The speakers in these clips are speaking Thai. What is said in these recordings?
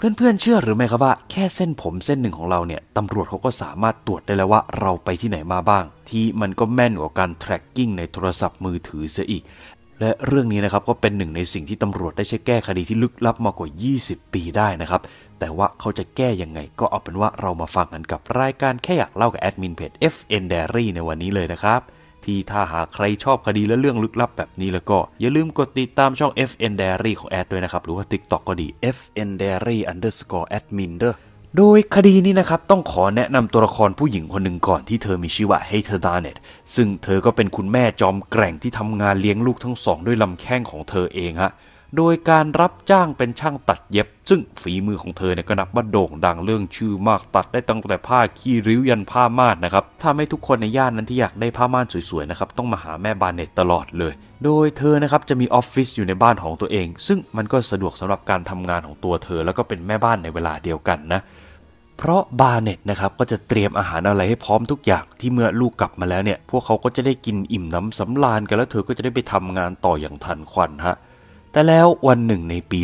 เพื่อนๆเชื่อหรือไม่ครับว่าแค่เส้นผมเส้นหนึ่งของเราเนี่ยตำรวจเขาก็สามารถตรวจได้แล้วว่าเราไปที่ไหนมาบ้าง ที่มันก็แม่นกว่าการ tracking ในโทรศัพท์มือถือเสียอีก และเรื่องนี้นะครับก็เป็นหนึ่งในสิ่งที่ตำรวจได้ใช้แก้คดีที่ลึกลับมากว่า 20 ปีได้นะครับ แต่ว่าเขาจะแก้ยังไง ก็เอาเป็นว่าเรามาฟังกันกับรายการแค่อยากเล่ากับแอดมินเพจ FN Diary ในวันนี้เลยนะครับที่ถ้าหาใครชอบคดีและเรื่องลึกลับแบบนี้แล้วก็ อย่าลืมกดติดตามช่อง FN Diary ของแอดด้วยนะครับ หรือว่า TikTok ก็ดี FN Diary underscore admin เด้อโดยคดีนี้นะครับ ต้องขอแนะนำตัวละครผู้หญิงคนหนึ่งก่อนที่เธอมีชื่อว่าเฮเธอร์ดาเนตซึ่งเธอก็เป็นคุณแม่จอมแกร่งที่ทำงานเลี้ยงลูกทั้งสองด้วยลำแข้งของเธอเองฮะโดยการรับจ้างเป็นช่างตัดเย็บ ซึ่งฝีมือของเธอเนี่ยก็นับว่าโด่งดังเรื่องชื่อมากตัดได้ตั้งแต่ผ้าขี้ริ้วยันผ้าม่านนะครับทำให้ทุกคนในย่านนั้นที่อยากได้ผ้าม่านสวยๆนะครับต้องมาหาแม่บานเน็ตตลอดเลย โดยเธอนะครับจะมีออฟฟิศอยู่ในบ้านของตัวเอง ซึ่งมันก็สะดวกสำหรับการทำงานของตัวเธอแล้วก็เป็นแม่บ้านในเวลาเดียวกันนะเพราะบาเน็ตนะครับก็จะเตรียมอาหารอะไรให้พร้อมทุกอย่างที่เมื่อลูกกลับมาแล้วเนี่ยพวกเขาก็จะได้กินอิ่มน้ำสำราญกันแล้วเธอก็จะได้ไปทำงานต่ออย่างทันควันฮะแต่แล้ววันหนึ่งในปี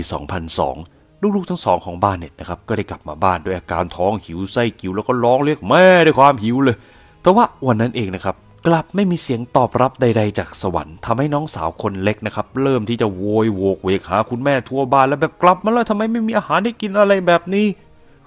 2002 ลูกๆ ทั้งสอง ของบ้านเน็ตนะครับก็ได้กลับมาบ้าน ด้วยอาการท้องหิวไส้กิวแล้วก็ร้องเรียกแม่ด้วยความหิวเลย แต่ว่าวันนั้นเองนะครับกลับไม่มีเสียงตอบรับใดๆ จากสวรรค์ทำให้น้องสาวคนเล็กนะครับเริ่มที่จะโวยโวกเวกหาคุณแม่ทั่วบ้านแล้วแบบกลับมาแล้วทำไมไม่มีอาหารให้กินอะไรแบบนี้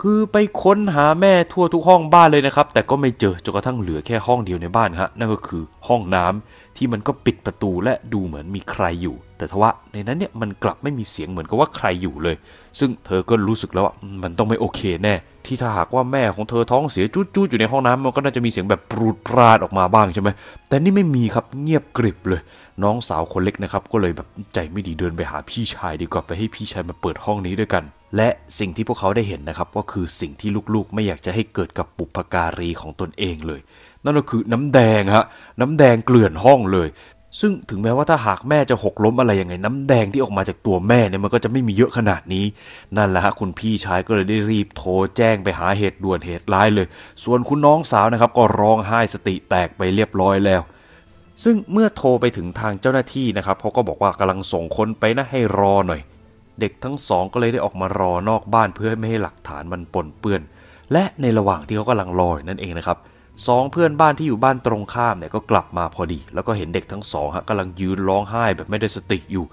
คือไปค้นหาแม่ทั่วทุกห้องบ้านเลยนะครับแต่ก็ไม่เจอจนกระทั่งเหลือแค่ห้องเดียวในบ้านฮะนั่นก็คือห้องน้ำที่มันก็ปิดประตูและดูเหมือนมีใครอยู่แต่ทว่าในนั้นเนี่ยมันกลับไม่มีเสียงเหมือนกับว่าใครอยู่เลย ซึ่งเธอก็รู้สึกแล้วว่ามันต้องไม่โอเคแน่ที่ถ้าหากว่าแม่ของเธอท้องเสียจุ๊ดๆอยู่ในห้องน้ำมันก็น่าจะมีเสียงแบบปรูดปราดออกมาบ้างใช่ไหมแต่นี่ไม่มีครับเงียบกริบเลย น้องสาวคนเล็กนะครับก็เลยแบบใจไม่ดีเดินไปหาพี่ชาย ดีกว่าไปให้พี่ชายมาเปิดห้องนี้ด้วยกัน และสิ่งที่พวกเขาได้เห็นนะครับ ก็คือสิ่งที่ลูกๆไม่อยากจะให้เกิดกับปุพการีของตนเองเลย นั่นก็คือน้ำแดงฮะน้ำแดงเกลื่อนห้องเลยซึ่งถึงแม้ว่าถ้าหากแม่จะหกล้มอะไรยังไงน้ำแดงที่ออกมาจากตัวแม่เนี่ยมันก็จะไม่มีเยอะขนาดนี้นั่นแหละฮะคุณพี่ชายก็เลยได้รีบโทรแจ้งไปหาเหตุด่วนเหตุร้ายเลย ส่วนคุณน้องสาวนะครับก็ร้องไห้สติแตกไปเรียบร้อยแล้ว ซึ่งเมื่อโทรไปถึงทางเจ้าหน้าที่นะครับเขาก็บอกว่ากำลังส่งคนไปนะให้รอหน่อย เด็กทั้งสองก็เลยได้ออกมารอนอกบ้านเพื่อไม่ให้หลักฐานมันปนเปื้อนและในระหว่างที่เขากำลังรอนั่นเองนะครับเสองเพื่อนบ้านที่อยู่บ้านตรงข้ามเนี่ยก็กลับมาพอดี แล้วก็เห็นเด็กทั้งสองฮะกำลังยืนร้องไห้แบบไม่ได้สติอยู่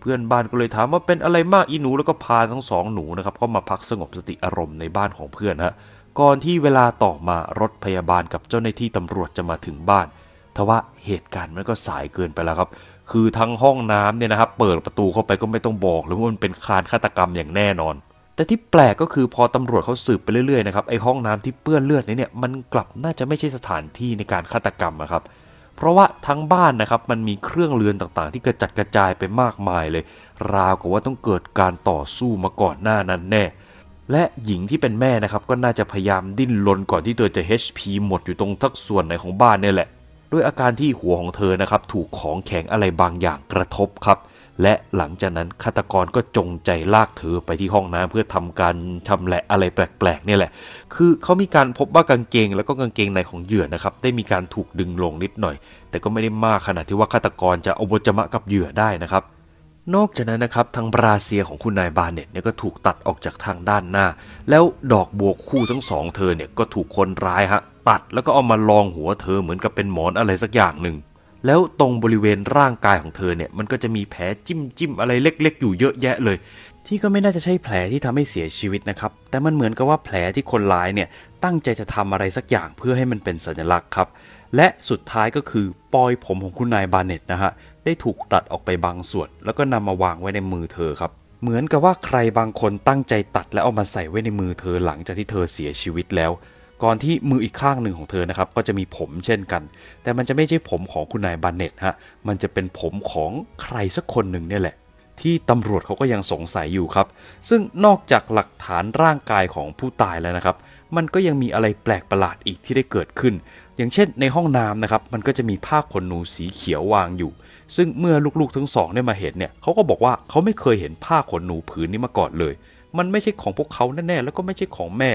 เพื่อนบ้านก็เลยถามว่าเป็นอะไรมากอีหนูแล้วก็พาทั้งสองหนูนะครับก็มาพักสงบสติอารมณ์ในบ้านของเพื่อนฮะก่อนที่เวลาต่อมารถพยาบาลกับเจ้าหน้าที่ตำรวจจะมาถึงบ้านทว่าเหตุการณ์มันก็สายเกินไปแล้วครับ คือทั้งห้องน้ำเนี่ยนะครับเปิดประตูเข้าไปก็ไม่ต้องบอกหรือว่ามันเป็นคานฆาตกรรมอย่างแน่นอนแต่ที่แปลกก็คือพอตำรวจเขาสืบไปเรื่อยๆนะครับไอห้องน้ำที่เปื้อนเลือดนี่เนี่ยมันกลับน่าจะไม่ใช่สถานที่ในการฆาตกรรมนะครับ เพราะว่าทั้งบ้านนะครับมันมีเครื่องเรือนต่างๆ ที่กระจัดกระจายไปมากมายเลย ราวกับว่าต้องเกิดการต่อสู้มาก่อนหน้านั้นแน่ และหญิงที่เป็นแม่นะครับก็น่าจะพยายามดิ้นรนก่อนที่ตัวจะ HP หมดอยู่ตรงทักส่วนไหนของบ้านเนี่ยแหละ ด้วยอาการที่หัวของเธอนะครับถูกของแข็งอะไรบางอย่างกระทบครับและหลังจากนั้นฆาตกรก็จงใจลากเธอไปที่ห้องน้ำเพื่อทำการชำแหละอะไรแปลกๆนี่แหละ คือเขามีการพบว่ากางเกงแล้วก็กางเกงในของเหยื่อนะครับได้มีการถูกดึงลงนิดหน่อย แต่ก็ไม่ได้มากขนาดที่ว่าฆาตกรจะเอาบจมะกับเหยื่อได้นะครับนอกจากนั้นนะครับทางบราเซียของคุณนายบาเน็ตเนี่ยก็ถูกตัดออกจากทางด้านหน้า แล้วดอกบัวคู่ทั้งสอง เธอเนี่ยก็ถูกคนร้ายฮะตัดแล้วก็เอามาลองหัวเธอเหมือนกับเป็นหมอนอะไรสักอย่างหนึ่งแล้วตรงบริเวณร่างกายของเธอเนี่ยมันก็จะมีแผลจิ้มจิ้มอะไรเล็ก ๆ อยู่เยอะแยะเลย ที่ก็ไม่น่าจะใช่แผลที่ทำให้เสียชีวิตนะครับแต่มันเหมือนกับว่าแผลที่คนร้ายเนี่ยตั้งใจจะทำอะไรสักอย่างเพื่อให้มันเป็นสัญลักษณ์ครับและสุดท้ายก็คือปลอยผมของคุณนายบาเน็ตนะฮะได้ถูกตัดออกไปบางส่วน แล้วก็นำมาวางไว้ในมือเธอครับ เหมือนกับว่าใครบางคนตั้งใจตัด แล้วเอามาใส่ไว้ในมือเธอหลังจากที่เธอเสียชีวิตแล้วก่อนที่มืออีกข้างหนึ่งของเธอนะครับก็จะมีผมเช่นกัน แต่มันจะไม่ใช่ผมของคุณนายบานเน็ตฮะมันจะเป็นผมของใครสักคนหนึ่งเนี่ยแหละที่ตำรวจเขาก็ยังสงสัยอยู่ครับ ซึ่งนอกจากหลักฐานร่างกายของผู้ตายแล้วนะครับ มันก็ยังมีอะไรแปลกประหลาดอีกที่ได้เกิดขึ้น อย่างเช่น ในห้องน้ำนะครับมันก็จะมีผ้าขนหนูสีเขียววางอยู่ ซึ่งเมื่อลูกๆทั้งสองได้มาเห็นเนี่ยเขาก็บอกว่าเขาไม่เคยเห็นผ้าขนหนูผืนนี้มาก่อนเลย มันไม่ใช่ของพวกเขาแน่ๆ แล้วก็ไม่ใช่ของแม่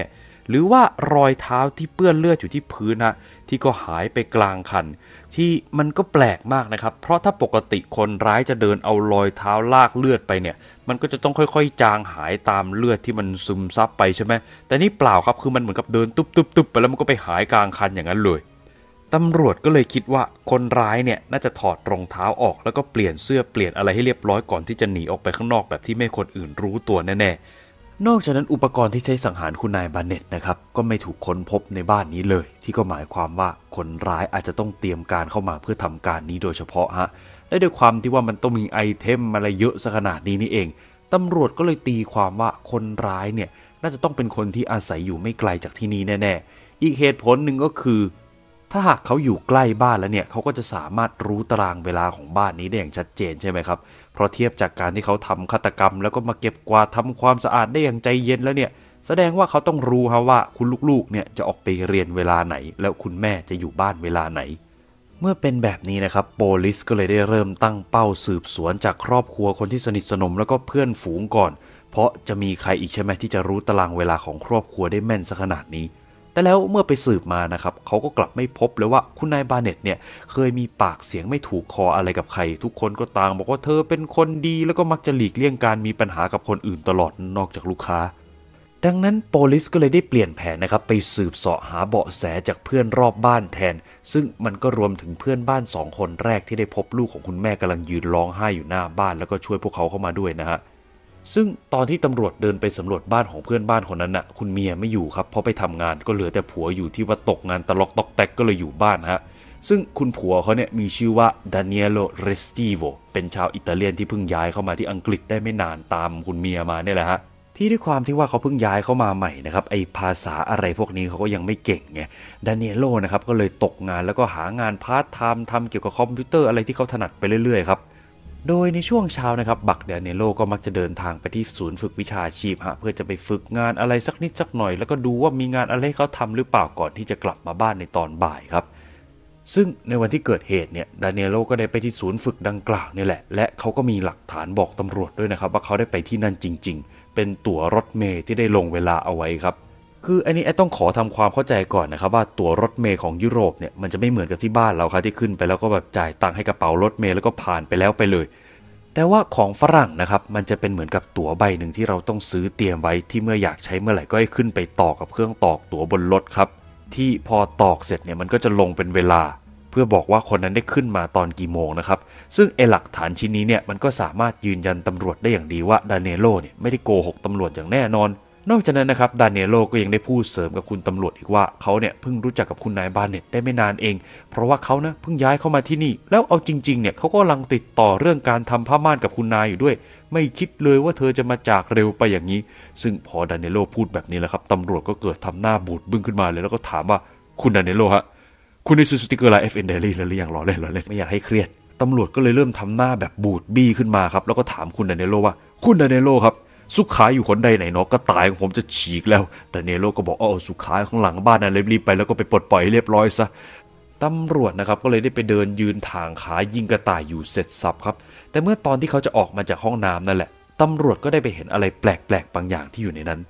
หรือว่ารอยเท้าที่เปื้อนเลือดอยู่ที่พื้นนะที่ก็หายไปกลางคัน ที่มันก็แปลกมากนะครับ เพราะถ้าปกติคนร้ายจะเดินเอารอยเท้าลากเลือดไปเนี่ยมันก็จะต้องค่อยๆ จางหายตามเลือดที่มันซึมซับไปใช่ไหมแต่นี่เปล่าครับคือมันเหมือนกับเดินตุ๊บๆไปแล้วมันก็ไปหายกลางคันอย่างนั้นเลยตำรวจก็เลยคิดว่าคนร้ายเนี่ยน่าจะถอดรองเท้าออกแล้วก็เปลี่ยนเสื้อเปลี่ยนอะไรให้เรียบร้อยก่อนที่จะหนีออกไปข้างนอกแบบที่ไม่คนอื่นรู้ตัวแน่ๆนอกจากนั้นอุปกรณ์ที่ใช้สังหารคุณนายบาเน็ตนะครับก็ไม่ถูกค้นพบในบ้านนี้เลย ที่ก็หมายความว่าคนร้ายอาจจะต้องเตรียมการเข้ามาเพื่อทำการนี้โดยเฉพาะฮะและด้วยความที่ว่ามันต้องมีไอเทมอะไรเยอะะขนาดนี้นี่เองตำรวจก็เลยตีความว่าคนร้ายเนี่ยน่าจะต้องเป็นคนที่อาศัยอยู่ไม่ไกลจากที่นี่แน่ๆอีกเหตุผลหนึ่งก็คือ ถ้าหากเขาอยู่ใกล้บ้านแล้วเนี่ยเขาก็จะสามารถรู้ตารางเวลาของบ้านนี้ได้อย่างชัดเจนใช่ไหมครับเพราะเทียบจากการที่เขาทำฆาตกรรมแล้วก็มาเก็บกวาดทาความสะอาดได้อย่างใจเย็นแล้วเนี่ยแสดงว่าเขาต้องรู้ฮะว่าคุณลูกๆ เนี่ยจะออกไปเรียนเวลาไหน แล้วคุณแม่จะอยู่บ้านเวลาไหน เมื่อเป็นแบบนี้นะครับโปลิสก็เลยได้เริ่มตั้งเป้าสืบสวนจากครอบครัวคนที่สนิทสนมแล้วก็เพื่อนฝูงก่อน เพราะจะมีใครอีกใช่ไหมที่จะรู้ตารางเวลาของครอบครัวได้แม่นซะขนาดนี้แต่แล้วเมื่อไปสืบมานะครับเขาก็กลับไม่พบเลยว่าคุณนายบาเน็ตเนี่ยเคยมีปากเสียงไม่ถูกคออะไรกับใคร ทุกคนก็ต่างบอกว่าเธอเป็นคนดีแล้วก็มักจะหลีกเลี่ยงการมีปัญหากับคนอื่นตลอดนอกจากลูกค้า ดังนั้นโปลิสก็เลยได้เปลี่ยนแผนนะครับไปสืบเสาะหาเบาะแสจากเพื่อนรอบบ้านแทน ซึ่งมันก็รวมถึงเพื่อนบ้านสองคนแรกที่ได้พบลูกของคุณแม่กำลังยืนร้องไห้อยู่หน้าบ้านแล้วก็ช่วยพวกเขาเข้ามาด้วยนะฮะซึ่งตอนที่ตำรวจเดินไปสำรวจบ้านของเพื่อนบ้านคนนั้นน่ะ คุณเมียไม่อยู่ครับ เพราะไปทำงาน ก็เหลือแต่ผัวอยู่ที่ว่าตกงานตลอกตอกแตกก็เลยอยู่บ้านฮะ ซึ่งคุณผัวเขาเนี่ยมีชื่อว่าดานิเอโล เรสติโว เป็นชาวอิตาเลียนที่เพิ่งย้ายเข้ามาที่อังกฤษได้ไม่นานตามคุณเมียมาเนี่ยแหละฮะ ที่ด้วยความที่ว่าเขาเพิ่งย้ายเข้ามาใหม่นะครับ ไอภาษาอะไรพวกนี้เขาก็ยังไม่เก่งไง ดานิเอโลนะครับก็เลยตกงานแล้วก็หางานพาร์ทไทม์ทำเกี่ยวกับคอมพิวเตอร์อะไรที่เขาถนัดไปเรื่อยๆครับโดยในช่วงเช้านะครับ บักเดเนโลก็มักจะเดินทางไปที่ศูนย์ฝึกวิชาชีพฮะเพื่อจะไปฝึกงานอะไรสักนิดสักหน่อยแล้วก็ดูว่ามีงานอะไรเขาทำหรือเปล่าก่อนที่จะกลับมาบ้านในตอนบ่ายครับ ซึ่งในวันที่เกิดเหตุเนี่ย ดาเนโล ก็ได้ไปที่ศูนย์ฝึกดังกล่าวนี่แหละและเขาก็มีหลักฐานบอกตำรวจด้วยนะครับ ว่าเขาได้ไปที่นั่นจริง ๆ เป็นตั๋วรถเมล์ที่ได้ลงเวลาเอาไว้ครับคืออันนี้ไอ้ต้องขอทำความเข้าใจก่อนนะครับว่าตั๋วรถเมล์ของยุโรปเนี่ยมันจะไม่เหมือนกับที่บ้านเราครับที่ขึ้น ไปแล้วก็แบบจ่ายตังค์ให้กระเป๋ารถเมล์แล้วก็ผ่านไปแล้วไปเลย แต่ว่าของฝรั่งนะครับมันจะเป็นเหมือนกับตั๋วใบหนึ่งที่เราต้องซื้อเตรียมไว้ที่เมื่ออยากใช้เมื่อไหร่ก็ให้ขึ้นไปตอกับเครื่องตอกตั๋วบนรถครับที่พอตอกเสร็จเนี่ยมันก็จะลงเป็นเวลา เพื่อบอกว่าคนนั้นได้ขึ้นมาตอนกี่โมงนะครับซึ่งเอหลักฐานชิ้นนี้เนี่ยมันก็สามารถยืนยันตำรวจได้อย่างดีว่าดานเนโลเนี่ยไม่ได้โกหกตำรวจอย่างแน่นอนนอกจากนั้นนะครับดานเนโลก็ยังได้พูดเสริมกับคุณตำรวจอีกว่าเขาเนี่ยเพิ่งรู้จักกับคุณนายบานเน็ตได้ไม่นานเองเพราะว่าเขานะเพิ่งย้ายเข้ามาที่นี่ แล้วเอาจริงๆเนี่ยเขาก็ลังติดต่อเรื่องการทำผ้าม่านกับคุณนายอยู่ด้วย ไม่คิดเลยว่าเธอจะมาจากเร็วไปอย่างนี้ ซึ่งพอดานเนโลพูดแบบนี้แล้วครับตำรวจก็เกิดทำหน้าบูดบึ้งขึ้นมาเลยแล้วก็ถามว่าคุณดานเนโลฮะคุณในสุสติเกอร์ไลเอฟเอ็นเดลี่แล้วหรือยังรอเล่นรอเล่นไม่อยากให้เครียดตำรวจก็เลยเริ่มทำหน้าแบบบูดบี้ขึ้นมาครับแล้วก็ถามคุณดานเอโลว่า คุณดานเอโลครับสุขาอยู่คนใดไหนเนาะก็ตายของผมจะฉีกแล้ว แต่เนโรก็บอกเอสุขาข้างหลังบ้านนะรีบไปแล้วก็ไปปลดปล่อยเรียบร้อยซะตำรวจนะครับก็เลยได้ไปเดินยืนทางขายิงกระต่ายอยู่เสร็จสับครับแต่เมื่อตอนที่เขาจะออกมาจากห้องน้ำนั่นแหละตำรวจก็ได้ไปเห็นอะไรแปลกๆบางอย่างที่อยู่ในนั้น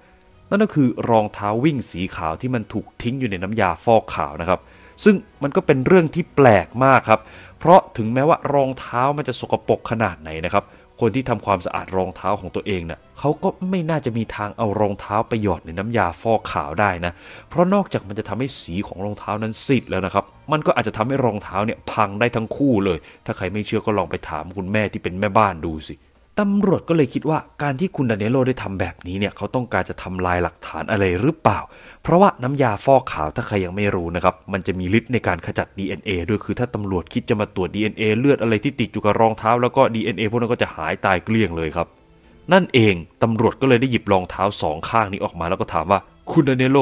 นั่นก็คือรองเท้าวิ่งสีขาวที่มันถูกทิ้งอยู่ในน้ำยาฟอกขาวนะครับซึ่งมันก็เป็นเรื่องที่แปลกมากครับเพราะถึงแม้ว่ารองเท้ามันจะสกปรกขนาดไหนนะครับคนที่ทำความสะอาดรองเท้าของตัวเองเนะ่ยเขาก็ไม่น่าจะมีทางเอารองเท้าไปหยอดในน้ำยาฟอกขาวได้นะ เพราะนอกจากมันจะทำให้สีของรองเท้านั้นซีดแล้วนะครับมันก็อาจจะทำให้รองเท้าเนี่ยพังได้ทั้งคู่เลย ถ้าใครไม่เชื่อก็ลองไปถามคุณแม่ที่เป็นแม่บ้านดูสิตำรวจก็เลยคิดว่าการที่คุณดานิโลได้ทำแบบนี้เนี่ยเขาต้องการจะทำลายหลักฐานอะไรหรือเปล่า เพราะว่าน้ำยาฟอกขาวถ้าใครยังไม่รู้นะครับมันจะมีฤทธิ์ในการขจัด DNA ด้วยคือถ้าตำรวจคิดจะมาตรวจ DNA เลือดอะไรที่ติดอยู่กับรองเท้าแล้วก็ DNA พวกนั้นก็จะหายตายเกลี้ยงเลยครับ นั่นเองตำรวจก็เลยได้หยิบรองเท้าสองข้างนี้ออกมาแล้วก็ถามว่าคุณดาเิโล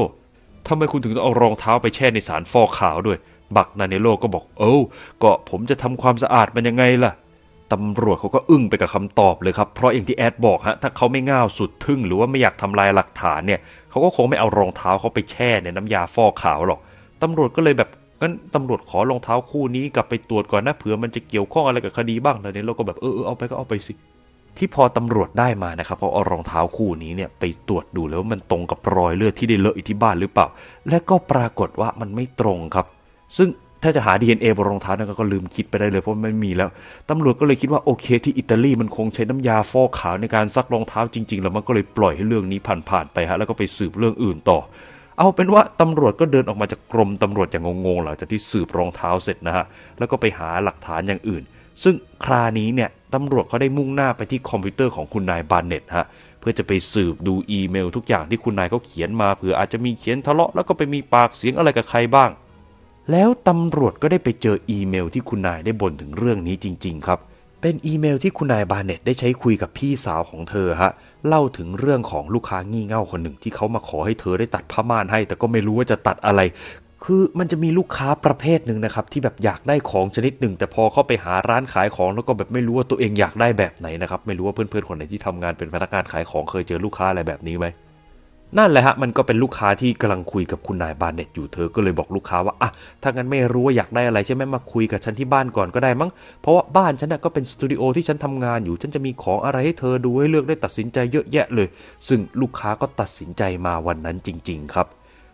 ทำไมคุณถึงต้องเอารองเท้าไปแช่ในสารฟอกขาวด้วย บักนานิโลก็บอกเออก็ผมจะทำความสะอาดมันยังไงล่ะตำรวจเขาก็อึ้งไปกับคำตอบเลยครับ เพราะอย่างที่แอดบอกฮะ ถ้าเขาไม่ง่าวสุดทึ่ง หรือว่าไม่อยากทำลายหลักฐานเนี่ย เขาก็คงไม่เอารองเท้าเขาไปแช่ในน้ำยาฟอกขาวหรอก ตำรวจก็เลยแบบงั้นตำรวจขอรองเท้าคู่นี้กลับไปตรวจก่อนนะเผื่อมันจะเกี่ยวข้องอะไรกับคดีบ้างอะไรเนี่ยเราก็แบบเออเอาไปก็เอาไปสิ ที่พอตำรวจได้มานะครับเขาเอารองเท้าคู่นี้เนี่ยไปตรวจดูแล้วว่ามันตรงกับรอยเลือดที่ได้เลอะอยู่ที่บ้านหรือเปล่า และก็ปรากฏว่ามันไม่ตรงครับ ซึ่งถ้าจะหา DNA บนรองเท้านั้นก็ลืมคิดไปได้เลยเพราะไม่มีแล้วตำรวจก็เลยคิดว่าโอเค ที่อิตาลีมันคงใช้น้ำยาฟอกขาวในการซักรองเท้าจริงๆแล้วมันก็เลยปล่อยให้เรื่องนี้ผ่านๆไปฮะแล้วก็ไปสืบเรื่องอื่นต่อ เอาเป็นว่าตำรวจก็เดินออกมาจากกรมตำรวจอย่างงงๆหลังจากที่สืบรองเท้าเสร็จนะฮะแล้วก็ไปหาหลักฐานอย่างอื่น ซึ่งครานี้เนี่ยตำรวจเขาได้มุ่งหน้าไปที่คอมพิวเตอร์ของคุณนายบานเน็ตฮะเพื่อจะไปสืบดูอีเมลทุกอย่างที่คุณนายเขาเขียนมาเผื่ออาจจะมีเขียนทะเลาะแล้วก็ไปมีปากเสียงอะไรกับใครบ้างแล้วตำรวจก็ได้ไปเจออีเมลที่คุณนายได้บ่นถึงเรื่องนี้จริง ๆ ครับ เป็นอีเมลที่คุณนายบาเน็ตได้ใช้คุยกับพี่สาวของเธอฮะเล่าถึงเรื่องของลูกค้างี่เง่าคนหนึ่งที่เขามาขอให้เธอได้ตัดผ้าม่านให้ แต่ก็ไม่รู้ว่าจะตัดอะไร คือมันจะมีลูกค้าประเภทหนึ่งนะครับที่แบบอยากได้ของชนิดหนึ่งแต่พอเข้าไปหาร้านขายของแล้วก็แบบไม่รู้ว่าตัวเองอยากได้แบบไหนนะครับไม่รู้ว่าเพื่อนๆคนไหนที่ทำงานเป็นพนักงานขายของเคยเจอลูกค้าอะไรแบบนี้ไหมนั่นแหละฮะ มันก็เป็นลูกค้าที่กำลังคุยกับคุณนายบาเน็ตอยู่ เธอก็เลยบอกลูกค้าว่าอ่ะถ้างั้นไม่รู้ว่าอยากได้อะไรใช่ไหมมาคุยกับฉันที่บ้านก่อนก็ได้มั้ง เพราะว่าบ้านฉันน่ะก็เป็นสตูดิโอที่ฉันทำงานอยู่ ฉันจะมีของอะไรให้เธอดูให้เลือกได้ตัดสินใจเยอะแยะเลย ซึ่งลูกค้าก็ตัดสินใจมาวันนั้นจริง ๆ ครับ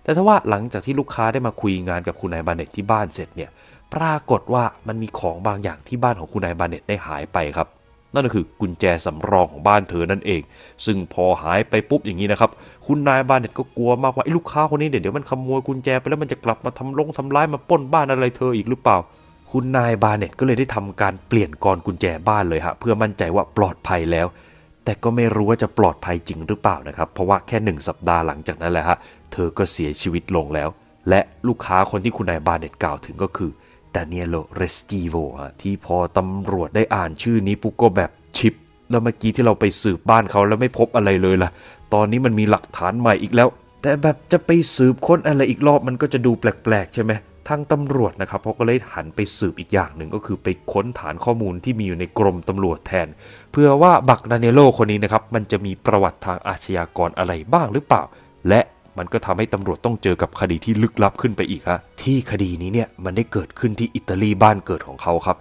แต่ถ้าว่าหลังจากที่ลูกค้าได้มาคุยงานกับคุณนายบาเน็ตที่บ้านเสร็จเนี่ย ปรากฏว่ามันมีของบางอย่างที่บ้านของคุณนายบาเน็ตได้หายไปครับ นั่นก็คือกุญแจสำรองของบ้านเธอนั่นเอง ซึ่งพอหายไปปุ๊บอย่างนี้นะครับคุณนายบาเน็ตก็กลัวมากว่าไอ้ลูกค้าคนนี้เดี๋ยวมันขโมยกุญแจไปแล้วมันจะกลับมาทำลงทำร้ายมาป้นบ้านอะไรเธออีกหรือเปล่า คุณนายบาเน็ตก็เลยได้ทำการเปลี่ยนกรกุญแจบ้านเลยฮะเพื่อมั่นใจว่าปลอดภัยแล้ว แต่ก็ไม่รู้ว่าจะปลอดภัยจริงหรือเปล่านะครับเพราะว่าแค่หนึ่งสัปดาห์หลังจากนั้นแหละฮะเธอก็เสียชีวิตลงแล้ว และลูกค้าคนที่คุณนายบาเน็ตกล่าวถึงก็คือดานิเอโล เรสติโวที่พอตำรวจได้อ่านชื่อนี้ปุ๊กก็แบบแล้วเมื่อกี้ที่เราไปสืบบ้านเขาแล้วไม่พบอะไรเลยล่ะ ตอนนี้มันมีหลักฐานใหม่อีกแล้ว แต่แบบจะไปสืบค้นอะไรอีกรอบ มันก็จะดูแปลกๆใช่ไหมทางตำรวจนะครับเขาก็เลยหันไปสืบอีกอย่างหนึ่งก็คือไปค้นฐานข้อมูลที่มีอยู่ในกรมตำรวจแทน เพื่อว่าบักดาเนโลคนนี้นะครับมันจะมีประวัติทางอาชญากรอะไรบ้างหรือเปล่า และมันก็ทำให้ตำรวจต้องเจอกับคดีที่ลึกลับขึ้นไปอีกฮะ ที่คดีนี้เนี่ยมันได้เกิดขึ้นที่อิตาลีบ้านเกิดของเขาครับ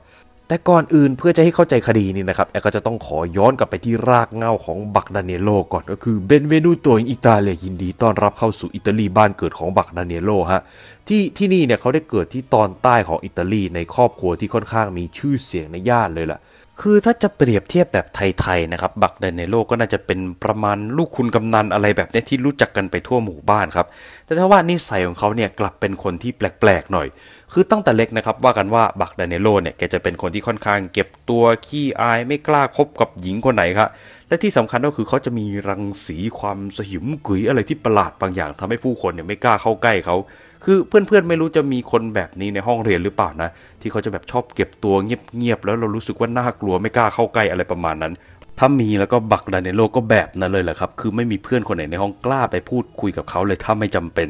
แต่ก่อนอื่นเพื่อจะให้เข้าใจคดีนี่นะครับแอก็จะต้องขอย้อนกลับไปที่รากเงาของบักดานเนโลก่อน ก็คือเบนเวนูตัิอิตาเลียยินดีต้อนรับเข้าสู่อิตาลีบ้านเกิดของบักดานเนโลฮะที่ที่นี่เนี่ยเขาได้เกิดที่ตอนใต้ของอิตาลีในครอบครัวที่ค่อนข้างมีชื่อเสียงในย่านเลยล่ะคือถ้าจะเปรียบเทียบแบบไทยๆนะครับ บักไดในโลกก็น่าจะเป็นประมาณลูกคุณกำนันอะไรแบบนี้ที่รู้จักกันไปทั่วหมู่บ้านครับ แต่ถ้าว่านิสัยของเขาเนี่ยกลับเป็นคนที่แปลกๆหน่อย คือตั้งแต่เล็กนะครับ ว่ากันว่าบักไดในโลเนี่ยแกจะเป็นคนที่ค่อนข้างเก็บตัวขี้อายไม่กล้าคบกับหญิงคนไหนครับและที่สำคัญก็คือเขาจะมีรังสีความสยิมกุยอะไรที่ประหลาดบางอย่าง ทำให้ผู้คนเนี่ยไม่กล้าเข้าใกล้เขาคือเพื่อนๆไม่รู้จะมีคนแบบนี้ในห้องเรียนหรือเปล่านะ ที่เขาจะแบบชอบเก็บตัวเงียบๆแล้วเรารู้สึกว่าน่ากลัวไม่กล้าเข้าใกล้อะไรประมาณนั้น ถ้ามีแล้วก็บักดันในโลกก็แบบนั้นเลยแหละครับคือไม่มีเพื่อนคนไหนในห้องกล้าไปพูดคุยกับเขาเลยถ้าไม่จำเป็น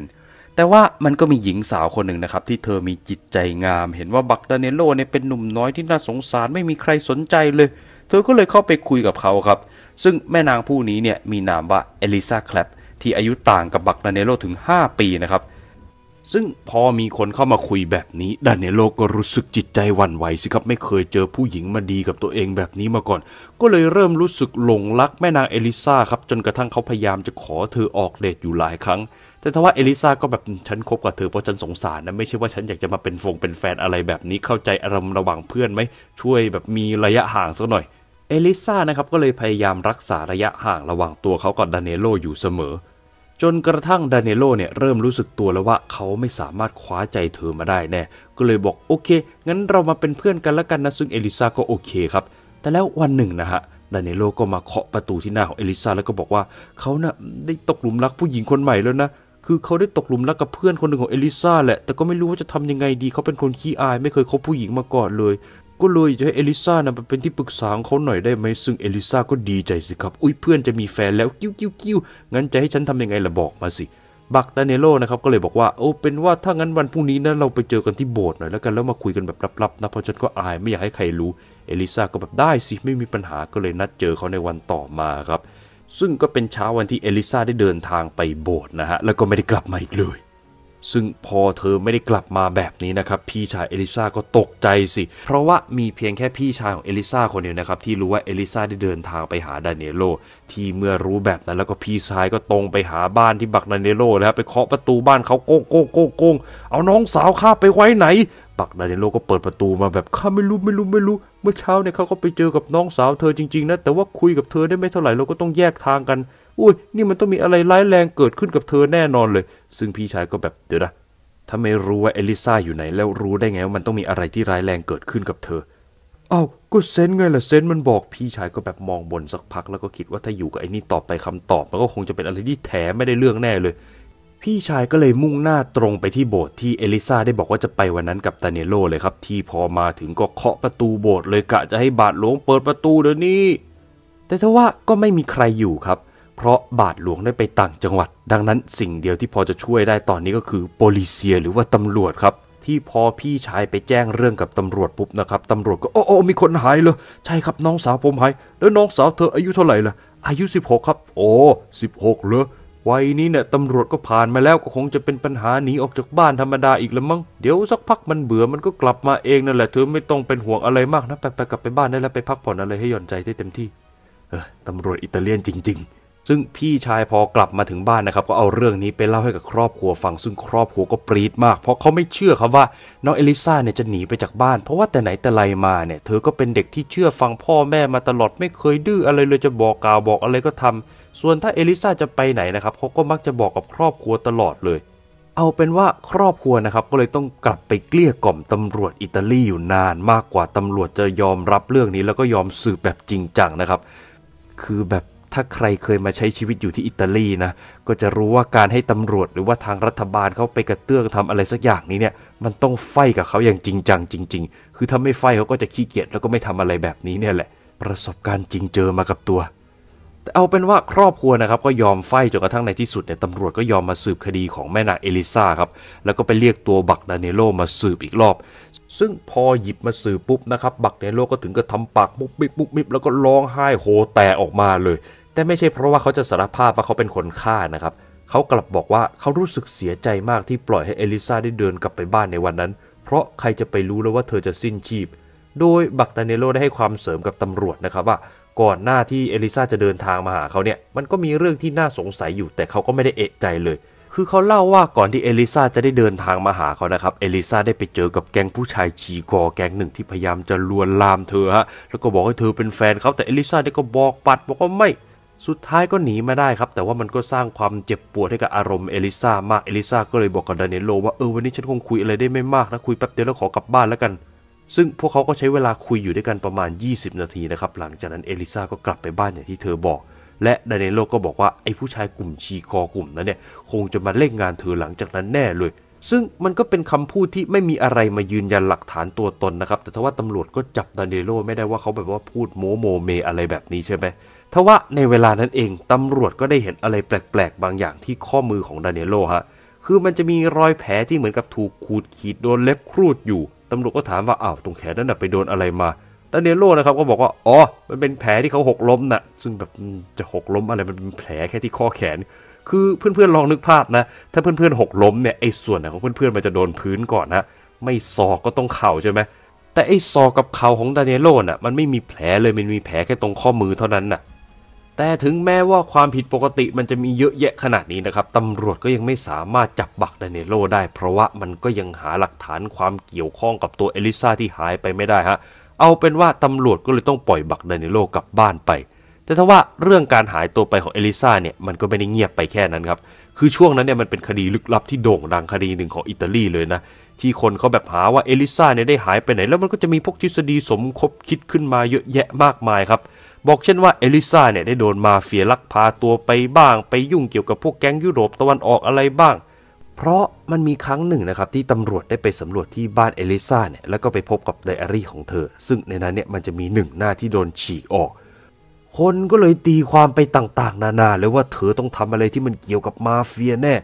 แต่ว่ามันก็มีหญิงสาวคนหนึ่งนะครับที่เธอมีจิตใจงาม เห็นว่าบักดาเนโลเนี่ยเป็นหนุ่มน้อยที่น่าสงสารไม่มีใครสนใจเลย เธอก็เลยเข้าไปคุยกับเขาครับซึ่งแม่นางผู้นี้เนี่ยมีนามว่าเอลิซาแคลปที่อายุต่างกับบักดาเนโลถึง 5 ปีนะครับเซึ่งพอมีคนเข้ามาคุยแบบนี้ ดานเนโลก็รู้สึกจิตใจวันไหว สิครับไม่เคยเจอผู้หญิงมาดีกับตัวเองแบบนี้มาก่อน ก็เลยเริ่มรู้สึกหลงรักแม่นางเอลิซาครับ จนกระทั่งเขาพยายามจะขอเธอออกเดทอยู่หลายครั้ง แต่ทว่าเอลิซาก็แบบฉันคบกับเธอเพราะฉันสงสารนะไม่ใช่ว่าฉันอยากจะมาเป็นฟงเป็นแฟนอะไรแบบนี้ เข้าใจอารมณ์ระหว่างเพื่อนไหมช่วยแบบมีระยะห่างสักหน่อย เอลิซานะครับก็เลยพยายามรักษาระยะห่างระหว่างตัวเขากับดานเนโลอยู่เสมอจนกระทั่งดานิโลเนี่ยเริ่มรู้สึกตัวแล้วว่าเขาไม่สามารถคว้าใจเธอมาได้แน่ก็เลยบอกโอเคงั้นเรามาเป็นเพื่อนกันละกันนะซึ่งเอลิซาก็โอเคครับ แต่แล้ววันหนึ่งนะฮะดานิโลก็มาเคาะประตูที่หน้าของเอลิซาแล้วก็บอกว่า เขานะ่ะได้ตกหลุมรักผู้หญิงคนใหม่แล้วนะ คือเขาได้ตกหลุมรักกับเพื่อนคนหนึ่งของเอลิซาแหละแต่ก็ไม่รู้ว่าจะทำยังไงดีเขาเป็นคนขี้อายไม่เคยคบผู้หญิงมาก่อนเลยก็เลยจะให้เอลิซานะเป็นที่ปรึกษาของเขาหน่อยได้ไหมซึ่งเอลิซาก็ดีใจสิครับ อุ้ยเพื่อนจะมีแฟนแล้วกิ้วกิ้วกิ้วงั้นจะให้ฉันทำยังไงล่ะบอกมาสิบักดานเนโลนะครับก็เลยบอกว่าโอ้เป็นว่าถ้างั้นวันพรุ่งนี้นะเราไปเจอกันที่โบสถ์หน่อยแล้วกันแล้วมาคุยกันแบบลับๆนะเพราะฉันก็อายไม่อยากให้ใครรู้เอลิซาก็แบบได้สิไม่มีปัญหาก็เลยนัดเจอเขาในวันต่อมาครับ ซึ่งก็เป็นเช้าวันที่เอลิซาได้เดินทางไปโบสถ์นะฮะแล้วก็ไม่ได้กลับมาอีกเลยซึ่งพอเธอไม่ได้กลับมาแบบนี้นะครับพี่ชายเอลิซาก็ตกใจสิ เพราะว่ามีเพียงแค่พี่ชายของเอลิซาคนเดียวนะครับที่รู้ว่าเอลิซาได้เดินทางไปหาดานิเอโล ที่เมื่อรู้แบบนั้นแล้วก็พี่ชายก็ตรงไปหาบ้านที่บักดานิเอโลนะครับไปเคาะประตูบ้านเขาโก้งโก้งโก้งโก้งเอาน้องสาวข้าไปไว้ไหนบักดานิเอโลก็เปิดประตูมาแบบข้าไม่รู้ไม่รู้ไม่รู้ เมื่อเช้าเนี่ยเขาก็ไปเจอกับน้องสาวเธอจริงๆนะแต่ว่าคุยกับเธอได้ไม่เท่าไหร่เราก็ต้องแยกทางกันอุ้ย นี่มันต้องมีอะไรร้ายแรงเกิดขึ้นกับเธอแน่นอนเลย ซึ่งพี่ชายก็แบบเดี๋ยวนะถ้าไม่รู้ว่าเอลิซาอยู่ไหนแล้วรู้ได้ไงว่ามันต้องมีอะไรที่ร้ายแรงเกิดขึ้นกับเธอ เอา้าก็เซนไงล่ะเซน มันบอกพี่ชายก็แบบมองบนสักพักแล้วก็คิดว่าถ้าอยู่กับไอ้นี่ต่อไปคำตอบมันก็คงจะเป็นอะไรที่แท้ไม่ได้เรื่องแน่เลย พี่ชายก็เลยมุ่งหน้าตรงไปที่โบสถ์ที่เอลิซาได้บอกว่าจะไปวันนั้นกับตาเนโลเลยครับ ที่พอมาถึงก็เคาะประตูโบสถ์เลยกะจะให้บาดหลวงเปิดประตูเดี๋ยวนี้ แต่ทว่าก็ไม่มีใครอยู่ครับเพราะบาทหลวงได้ไปต่างจังหวัด ดังนั้นสิ่งเดียวที่พอจะช่วยได้ตอนนี้ก็คือ โปลิเซียหรือว่าตำรวจครับ ที่พอพี่ชายไปแจ้งเรื่องกับตำรวจปุ๊บนะครับ ตำรวจก็โอ้โอมีคนหายเลยใช่ครับน้องสาวผมหาย แล้วน้องสาวเธออายุเท่าไหร่ล่ะอายุ 16ครับโอ้16เหรอวัยนี้เนี่ยตำรวจก็ผ่านมาแล้วก็คงจะเป็นปัญหาหนีออกจากบ้านธรรมดาอีกแล้วมั้ง เดี๋ยวสักพักมันเบื่อมันก็กลับมาเองนั่นแหละเธอไม่ต้องเป็นห่วงอะไรมากนะ ไปไปกลับไปบ้านได้แล้วไปพักผ่อนอะไรให้หย่อนใจได้เต็มที่เออตำรวจอิตาเลียนจริงๆซึ่งพี่ชายพอกลับมาถึงบ้านนะครับก็เอาเรื่องนี้ไปเล่าให้กับครอบครัวฟังซึ่งครอบครัวก็ปรีดมาก เพราะเขาไม่เชื่อครับว่าน้องเอลิซาเนี่ยจะหนีไปจากบ้าน เพราะว่าแต่ไหนแต่ไรมาเนี่ยเธอก็เป็นเด็กที่เชื่อฟังพ่อแม่มาตลอด ไม่เคยดื้ออะไรเลยจะบอกกล่าวบอกอะไรก็ทำ ส่วนถ้าเอลิซาจะไปไหนนะครับเขาก็มักจะบอกกับครอบครัวตลอดเลย เอาเป็นว่าครอบครัวนะครับก็เลยต้องกลับไปเกลี้ยกล่อมตำรวจอิตาลีอยู่นานมากกว่าตำรวจจะยอมรับเรื่องนี้ แล้วก็ยอมสืบแบบจริงจังนะครับคือแบบถ้าใครเคยมาใช้ชีวิตอยู่ที่อิตาลีนะ ก็จะรู้ว่าการให้ตำรวจหรือว่าทางรัฐบาลเขาไปกระเตื้องทำอะไรสักอย่างนี้เนี่ย มันต้องไฟกับเขาอย่างจริงจังจริง ๆ คือถ้าไม่ไฟเขาก็จะขี้เกียจแล้วก็ไม่ทำอะไรแบบนี้เนี่ยแหละ ประสบการณ์จริงเจอมากับตัว แต่เอาเป็นว่าครอบครัวนะครับก็ยอมไฟจนกระทั่งในที่สุดเนี่ยตำรวจก็ยอมมาสืบคดีของแม่นางเอลิซาครับ แล้วก็ไปเรียกตัวบักดาเนโลมาสืบอีกรอบ ซึ่งพอหยิบมาสืบปุ๊บนะครับบักเนโลก็ถึงกับทำปากปุ๊บมิบปุบมิบแล้วก็ร้องไห้โฮแตกออกมาเลยแต่ไม่ใช่เพราะว่าเขาจะสารภาพว่าเขาเป็นคนฆ่านะครับ เขากลับบอกว่าเขารู้สึกเสียใจมากที่ปล่อยให้เอลิซาได้เดินกลับไปบ้านในวันนั้น เพราะใครจะไปรู้แล้วว่าเธอจะสิ้นชีพ โดยบักตาเนโลได้ให้ความเสริมกับตำรวจนะครับว่า ก่อนหน้าที่เอลิซาจะเดินทางมาหาเขาเนี่ย มันก็มีเรื่องที่น่าสงสัยอยู่แต่เขาก็ไม่ได้เอกใจเลย คือเขาเล่าว่าก่อนที่เอลิซาจะได้เดินทางมาหาเขานะครับ เอลิซาได้ไปเจอกับแก๊งผู้ชายชีกอแก๊งหนึ่งที่พยายามจะลวนลามเธอฮะ แล้วก็บอกให้เธอเป็นแฟนเขาแต่เอลิซาได้ก็บอกปัดบอกว่าไม่สุดท้ายก็หนีมาได้ครับ แต่ว่ามันก็สร้างความเจ็บปวดให้กับอารมณ์เอลิซามากเอลิซาก็เลยบอกกับดานิโลว่าเออวันนี้ฉันคงคุยอะไรได้ไม่มากนะคุยแป๊บเดียวแล้วขอกลับบ้านแล้วกัน ซึ่งพวกเขาก็ใช้เวลาคุยอยู่ด้วยกันประมาณ 20 นาทีนะครับ หลังจากนั้นเอลิซาก็กลับไปบ้านอย่างที่เธอบอก และดานิโลก็บอกว่าไอ้ผู้ชายกลุ่มชีคอกลุ่มนั้นเนี่ยคงจะมาเล่นงานเธอหลังจากนั้นแน่เลย ซึ่งมันก็เป็นคำพูดที่ไม่มีอะไรมายืนยันหลักฐานตัวตนนะครับแต่ทว่าตำรวจก็จับดานิโลไม่ได้ว่าเขาแบบว่าพูดโมโมเมอะไรแบบนี้ใช่ไหมทว่าในเวลานั้นเอง ตำรวจก็ได้เห็นอะไรแปลกๆ บางอย่างที่ข้อมือของดานิเอโลฮะ คือมันจะมีรอยแผลที่เหมือนกับถูกขูดขีดโดนเล็บครูดอยู่ ตำรวจก็ถามว่าอ้าวตรงแขนนั้นไปโดนอะไรมา ดานิเอโลนะครับก็บอกว่า อ๋อ มันเป็นแผลที่เขาหกล้มนะ่ะ ซึ่งแบบ จะหกล้มอะไรมันเป็นแผลแค่ที่ข้อแขน คือเพื่อนๆลองนึกภาพนะถ้าเพื่อนๆหกล้มเนี่ยไอ้ส่วนของเพื่อนๆมันจะโดนพื้นก่อนนะไม่ซอกก็ต้องเข่าใช่ไหมแต่ไอ้ซอกกับเข่าของดานิเอโลน่ะมันไม่มีแผลเลยมันมีแผลแค่ตรงข้อมือเท่านั้นน่ะแต่ถึงแม้ว่าความผิดปกติมันจะมีเยอะแยะขนาดนี้นะครับตำรวจก็ยังไม่สามารถจับบักดเนโลได้ เพราะว่ามันก็ยังหาหลักฐานความเกี่ยวข้องกับตัวเอลิซาที่หายไปไม่ได้ฮะเอาเป็นว่าตำรวจก็เลยต้องปล่อยบักดเนโลกลับบ้านไป แต่ถ้าว่าเรื่องการหายตัวไปของเอลิซาเนี่ยมันก็ไม่ได้เงียบไปแค่นั้นครับคือช่วงนั้นเนี่ยมันเป็นคดีลึกลับที่โด่งดังคดีหนึ่งของอิตาลีเลยนะที่คนเขาแบบหาว่าเอลิซาเนี่ยได้หายไปไหน แล้วมันก็จะมีพวกทฤษฎีสมคบคิดขึ้นมาเยอะแยะมากมายครับบอกเช่นว่าเอลิซาเนี่ยได้โดนมาเฟียลักพาตัวไปบ้าง ไปยุ่งเกี่ยวกับพวกแก๊งยุโรปตะวันออกอะไรบ้าง เพราะมันมีครั้งหนึ่งนะครับที่ตำรวจได้ไปสำรวจที่บ้านเอลิซาเนี่ยแล้วก็ไปพบกับไดอารี่ของเธอ ซึ่งในนั้นเนี่ยมันจะมีหนึ่งหน้าที่โดนฉีกออกคนก็เลยตีความไปต่างๆ นานาเลยว่าเธอต้องทำอะไรที่มันเกี่ยวกับมาเฟียแน่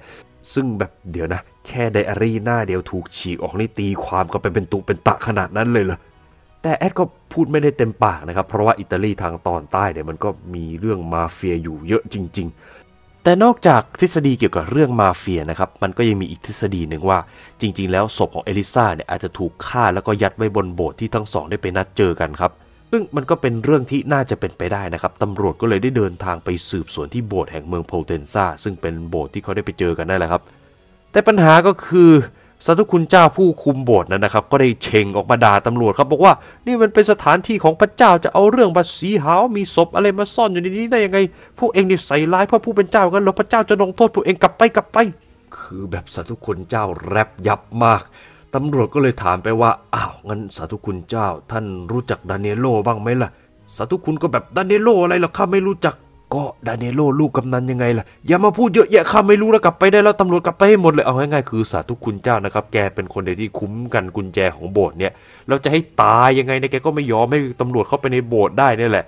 ซึ่งแบบเดี๋ยวนะ แค่ไดอารี่หน้าเดียวถูกฉีกออกนี่ตีความก็ไปเป็นตุเป็นตะขนาดนั้นเลยเหรอแต่แอดก็พูดไม่ได้เต็มปากนะครับเพราะว่าอิตาลีทางตอนใต้เนี่ยมันก็มีเรื่องมาเฟียอยู่เยอะจริง ๆ แต่นอกจากทฤษฎีเกี่ยวกับเรื่องมาเฟียนะครับมันก็ยังมีอีกทฤษฎีหนึ่งว่า จริง ๆแล้วศพของเอลิซาเนี่ยอาจจะถูกฆ่าแล้วก็ยัดไว้บนโบสถ์ที่ทั้งสองได้ไปนัดเจอกันครับซึ่งมันก็เป็นเรื่องที่น่าจะเป็นไปได้นะครับตำรวจก็เลยได้เดินทางไปสืบสวนที่โบสถ์แห่งเมืองโพเทนซาซึ่งเป็นโบสถ์ที่เขาได้ไปเจอกันนั่นแหละครับ แต่ปัญหาก็คือสาธุคุณเจ้าผู้คุมโบสถ์นั้นนะครับ ก็ได้เชงออกมาด่าตำรวจครับบอกว่านี่มันเป็นสถานที่ของพระเจ้าจะเอาเรื่องบาสีหาวมีศพอะไรมาซ่อนอยู่ในนี้ได้ยังไงพวกเองนี่ใส่ร้ายพระผู้เป็นเจ้ากันแล้วพระเจ้าจะลงโทษพวกเองกลับไปกลับไป คือแบบสาธุคุณเจ้าแรบยับมากตำรวจก็เลยถามไปว่าอ้าวงั้นสาธุคุณเจ้าท่านรู้จักดานเอโลบ้างไหมล่ะ สาธุคุณก็แบบดานเอโลอะไรหรอข้าไม่รู้จักดาเนโลลูกกำนันยังไงล่ะ อย่ามาพูดเยอะแยะข้าไม่รู้แล้วกลับไปได้แล้วตำรวจกลับไปให้หมดเลยเอาง่ายๆคือสาธุคุณเจ้านะครับ แกเป็นคนเดียวที่คุ้มกันกุญแจของโบสถ์เนี่ย เราจะให้ตายยังไงเนี่ยแกก็ไม่ยอมให้ตำรวจเข้าไปในโบสถ์ได้นี่แหละ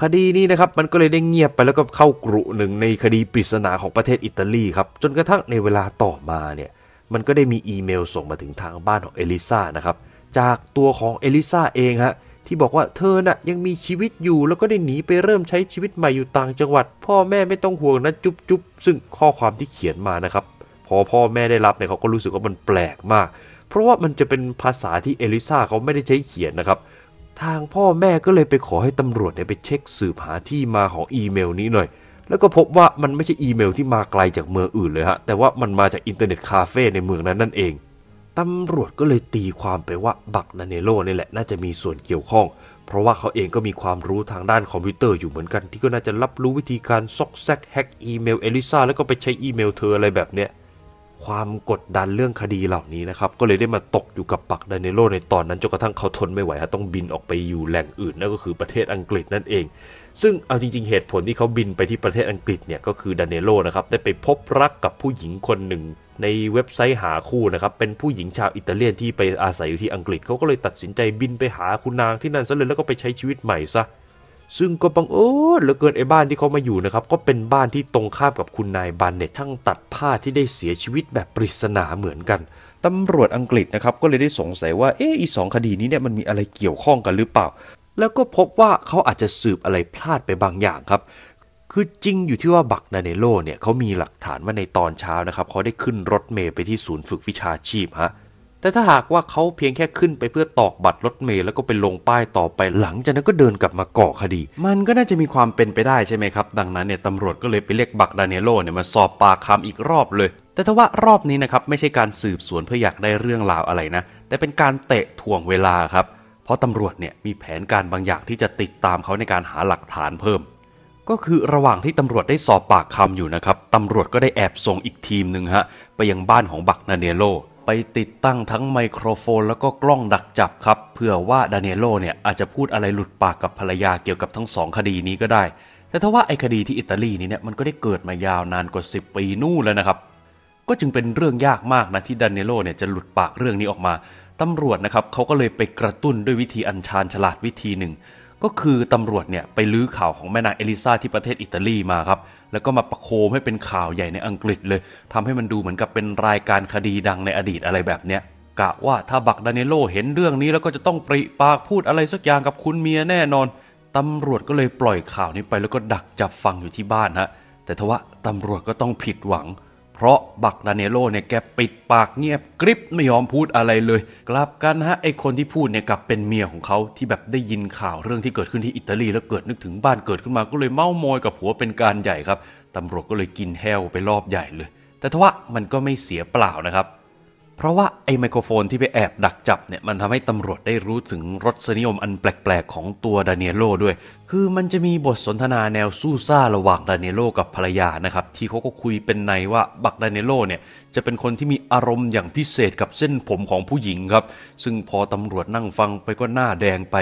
คดีนี้นะครับมันก็เลยได้เงียบไปแล้วก็เข้ากรุหนึ่งในคดีปริศนาของประเทศอิตาลีครับ จนกระทั่งในเวลาต่อมาเนี่ย มันก็ได้มีอีเมลส่งมาถึงทางบ้านของเอลิซานะครับ จากตัวของเอลิซาเองฮะที่บอกว่าเธอนะ่ะยังมีชีวิตอยู่แล้วก็ได้หนีไปเริ่มใช้ชีวิตใหม่อยู่ต่างจังหวัด พ่อแม่ไม่ต้องห่วงนะจุ๊บจุ๊บซึ่งข้อความที่เขียนมานะครับพอพ่อแม่ได้รับเนี่ยเขาก็รู้สึกว่ามันแปลกมาก เพราะว่ามันจะเป็นภาษาที่เอลิซาเขาไม่ได้ใช้เขียนนะครับทางพ่อแม่ก็เลยไปขอให้ตำรวจเนี่ยไปเช็คสืบหาที่มาของอีเมลนี้หน่อย แล้วก็พบว่ามันไม่ใช่อีเมลที่มาไกลจากเมืองอื่นเลยฮะแต่ว่ามันมาจากอินเทอร์เน็ตคาเฟ่ในเมืองนั้นนั่นเองตำรวจก็เลยตีความไปว่าบักนาเนโลนี่แหละน่าจะมีส่วนเกี่ยวข้อง เพราะว่าเขาเองก็มีความรู้ทางด้านคอมพิวเตอร์อยู่เหมือนกันที่ก็น่าจะรับรู้วิธีการซอกแซกแฮกอีเมลเอลิซาแล้วก็ไปใช้อีเมลเธออะไรแบบเนี้ย ความกดดันเรื่องคดีเหล่านี้นะครับ ก็เลยได้มาตกอยู่กับปักดานเโลในตอนนั้นจนกระทั่งเขาทนไม่ไหวฮะต้องบินออกไปอยู่แหล่งอื่นนั่นก็คือประเทศอังกฤษนั่นเอง ซึ่งเอาจริง ๆเหตุผลที่เขาบินไปที่ประเทศอังกฤษเนี่ยก็คือดานเนโลนะครับได้ไปพบรักกับผู้หญิงคนหนึ่งในเว็บไซต์หาคู่นะครับเป็นผู้หญิงชาวอิตาเลียนที่ไปอาศัยอยู่ที่อังกฤษเขาก็เลยตัดสินใจบินไปหาคุณนางที่นั่นซะเลยแล้วก็ไปใช้ชีวิตใหม่ซะ ซึ่งก็บังเอิญเหลือเกินไอ้บ้านที่เขามาอยู่นะครับ ก็เป็นบ้านที่ตรงข้ามกับคุณนายบานเน็ต ทั้งตัดผ้าที่ได้เสียชีวิตแบบปริศนาเหมือนกัน ตำรวจอังกฤษนะครับก็เลยได้สงสัยว่าเอ๊อีสองคดีนี้เนี่ยมันมีอะไรเกี่ยวข้องกันหรือเปล่า แล้วก็พบว่าเขาอาจจะสืบอะไรพลาดไปบางอย่างครับคือจริงอยู่ที่ว่าบักนาเนโลเนี่ยเขามีหลักฐานว่าในตอนเช้านะครับเขาได้ขึ้นรถเมล์ไปที่ศูนย์ฝึกวิชาชีพฮะแต่ถ้าหากว่าเขาเพียงแค่ขึ้นไปเพื่อตอกบัตรรถเมล์แล้วก็ไปลงป้ายต่อไปหลังจากนั้นก็เดินกลับมาก่อคดี มันก็น่าจะมีความเป็นไปได้ใช่ไหมครับ ดังนั้นเนี่ยตำรวจก็เลยไปเรียกบักดาเนโลเนี่ยมาสอบปากคำอีกรอบเลย แต่ทว่ารอบนี้นะครับไม่ใช่การสืบสวนเพื่ออยากได้เรื่องราวอะไรนะแต่เป็นการเตะถ่วงเวลาครับเพราะตำรวจเนี่ยมีแผนการบางอย่างที่จะติดตามเขาในการหาหลักฐานเพิ่มก็คือระหว่างที่ตำรวจได้สอบปากคำอยู่นะครับตำรวจก็ได้แอบส่งอีกทีมหนึ่งฮะไปยังบ้านของบักนาเนโลไปติดตั้งทั้งไมโครโฟนแล้วก็กล้องดักจับครับเพื่อว่าดาเนโลเนี่ยอาจจะพูดอะไรหลุดปากกับภรรยาเกี่ยวกับทั้งสองคดีนี้ก็ได้ แต่ถ้าว่าไอคดีที่อิตาลีนี้เนี่ยมันก็ได้เกิดมายาวนานกว่า 10 ปี นู่นแล้วนะครับ ก็จึงเป็นเรื่องยากมากนะที่ดานเนโลเนี่ยจะหลุดปากเรื่องนี้ออกมาตำรวจนะครับเขาก็เลยไปกระตุ้นด้วยวิธีอัญชานฉลาดวิธีหนึ่งก็คือตำรวจเนี่ยไปลื้อข่าวของแม่นางเอลิซาที่ประเทศอิตาลีมาครับแล้วก็มาประโคมให้เป็นข่าวใหญ่ในอังกฤษเลย ทำให้มันดูเหมือนกับเป็นรายการคดีดังในอดีตอะไรแบบเนี้ยกะว่าถ้าบักดานิโลเห็นเรื่องนี้แล้วก็จะต้องปริปากพูดอะไรสักอย่างกับคุณเมียแน่นอนตำรวจก็เลยปล่อยข่าวนี้ไปแล้วก็ดักจับฟังอยู่ที่บ้านฮะแต่ทว่าตำรวจก็ต้องผิดหวังพราะบักดาเนโลเนี่ยแกปิดปากเงียบกริบไม่ยอมพูดอะไรเลยกลับกันฮะไอคนที่พูดเนี่ยกลับเป็นเมียของเขาที่แบบได้ยินข่าวเรื่องที่เกิดขึ้นที่อิตาลีแล้วเกิดนึกถึงบ้านเกิดขึ้นมาก็เลยเมาโมยกับผัวเป็นการใหญ่ครับตำรวจก็เลยกินแฮวไปรอบใหญ่เลย แต่ทว่ามันก็ไม่เสียเปล่านะครับเพราะว่าไอ้ไมโครโฟนที่ไปแอบดักจับเนี่ยมันทำให้ตำรวจได้รู้ถึงรสนิยมอันแปลกๆ ของตัวดานิเอโลด้วย คือมันจะมีบทสนทนาแนวสู้ซ่าระหว่างดานิเอโลกับภรรยานะครับ ที่เขาก็คุยเป็นในว่าบักดานิเอโลเนี่ยจะเป็นคนที่มีอารมณ์อย่างพิเศษกับเส้นผมของผู้หญิงครับ ซึ่งพอตำรวจนั่งฟังไปก็หน้าแดงไป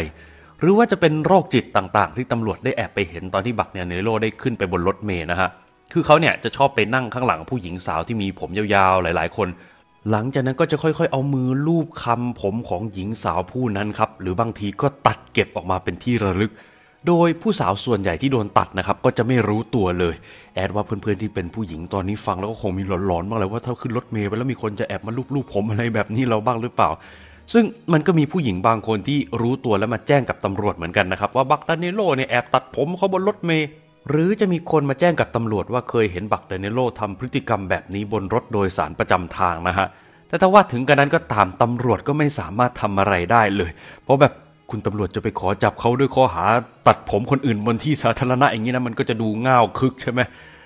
หรือว่าจะเป็นโรคจิตต่างๆ ที่ตำรวจได้แอบไปเห็นตอนที่บักเนี่ยเนโลได้ขึ้นไปบนรถเมย์นะฮะคือเขาเนี่ยจะชอบไปนั่งข้างหลังผู้หญิงสาวที่มีผมยาวๆ หลายๆคนหลังจากนั้นก็จะค่อยๆ เอามือลูบคำผมของหญิงสาวผู้นั้นครับหรือบางทีก็ตัดเก็บออกมาเป็นที่ระลึก โดยผู้สาวส่วนใหญ่ที่โดนตัดนะครับก็จะไม่รู้ตัวเลย แอดว่าเพื่อนๆที่เป็นผู้หญิงตอนนี้ฟังแล้วก็คงมีหลอนๆบ้างเลยว่าถ้าขึ้นรถเมล์ไปแล้วมีคนจะแอบมาลูบๆผมอะไรแบบนี้เราบ้างหรือเปล่า ซึ่งมันก็มีผู้หญิงบางคนที่รู้ตัวแล้วมาแจ้งกับตำรวจเหมือนกันนะครับ ว่าบักดานิโลเนี่ยแอบตัดผมเขาบนรถเมล์หรือจะมีคนมาแจ้งกับตำรวจว่าเคยเห็นบักเดนิโลทำพฤติกรรมแบบนี้บนรถโดยสารประจำทางนะฮะ แต่ถ้าว่าถึงกระนั้นก็ตามตำรวจก็ไม่สามารถทำอะไรได้เลย เพราะแบบคุณตำรวจจะไปขอจับเขาด้วยข้อหาตัดผมคนอื่นบนที่สาธารณะอย่างนี้นะมันก็จะดูง่าวคึกใช่ไหม